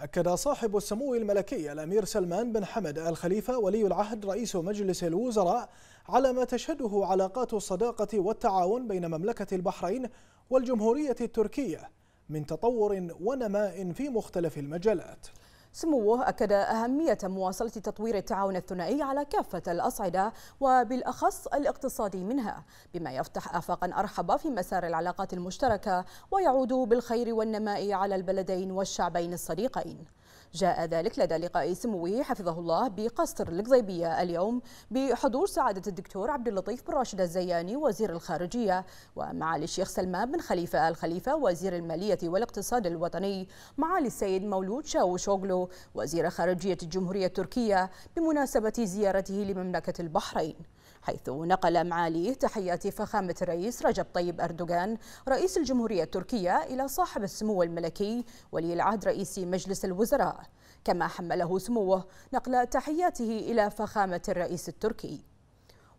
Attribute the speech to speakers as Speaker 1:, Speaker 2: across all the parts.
Speaker 1: أكد صاحب السمو الملكي الأمير سلمان بن حمد الخليفة ولي العهد رئيس مجلس الوزراء على ما تشهده علاقات الصداقة والتعاون بين مملكة البحرين والجمهورية التركية من تطور ونماء في مختلف المجالات
Speaker 2: سموه أكد أهمية مواصلة تطوير التعاون الثنائي على كافة الأصعدة وبالأخص الاقتصادي منها بما يفتح آفاقا أرحب في مسار العلاقات المشتركة ويعود بالخير والنماء على البلدين والشعبين الصديقين جاء ذلك لدى لقاء سموه حفظه الله بقصر القضيبية اليوم بحضور سعادة الدكتور عبد اللطيف بن راشد الزياني وزير الخارجية ومعالي الشيخ سلمان بن خليفة الخليفة وزير المالية والاقتصاد الوطني معالي السيد مولود شاوشوغلو وزير خارجية الجمهورية التركية بمناسبة زيارته لمملكة البحرين حيث نقل معاليه تحيات فخامة الرئيس رجب طيب أردوغان رئيس الجمهورية التركية إلى صاحب السمو الملكي ولي العهد رئيس مجلس الوزراء كما حمله سموه نقل تحياته إلى فخامة الرئيس التركي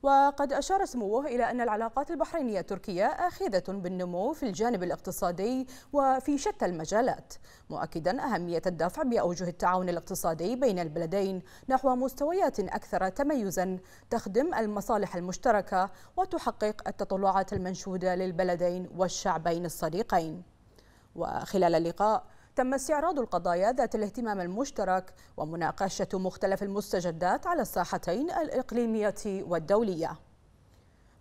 Speaker 2: وقد أشار سموه إلى أن العلاقات البحرينية التركية آخذة بالنمو في الجانب الاقتصادي وفي شتى المجالات مؤكدا أهمية الدفع بأوجه التعاون الاقتصادي بين البلدين نحو مستويات أكثر تميزا تخدم المصالح المشتركة وتحقق التطلعات المنشودة للبلدين والشعبين الصديقين وخلال اللقاء تم استعراض القضايا ذات الاهتمام المشترك ومناقشة مختلف المستجدات على الساحتين الإقليمية والدولية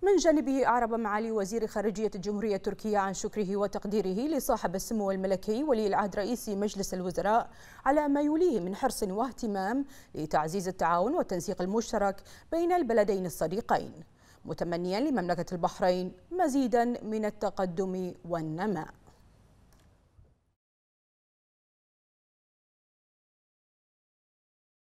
Speaker 2: من جانبه أعرب معالي وزير خارجية الجمهورية التركية عن شكره وتقديره لصاحب السمو الملكي ولي العهد رئيس مجلس الوزراء على ما يوليه من حرص واهتمام لتعزيز التعاون والتنسيق المشترك بين البلدين الصديقين متمنيا لمملكة البحرين مزيدا من التقدم
Speaker 1: والنماء